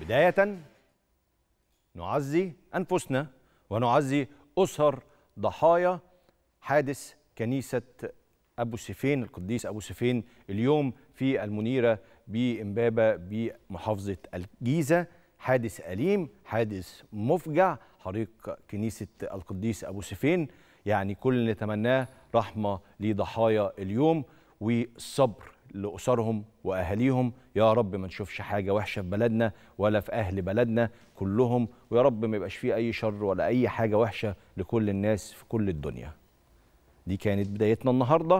بداية نعزي أنفسنا ونعزي أسر ضحايا حادث كنيسة أبو سيفين القديس أبو سيفين اليوم في المنيرة بإمبابة بمحافظة الجيزة حادث أليم حادث مفجع حريق كنيسة القديس أبو سيفين يعني كل اللي نتمناه رحمة لضحايا اليوم والصبر لأسرهم وأهاليهم يا رب ما نشوفش حاجة وحشة في بلدنا ولا في أهل بلدنا كلهم ويا رب ما يبقاش فيه أي شر ولا أي حاجة وحشة لكل الناس في كل الدنيا دي كانت بدايتنا النهاردة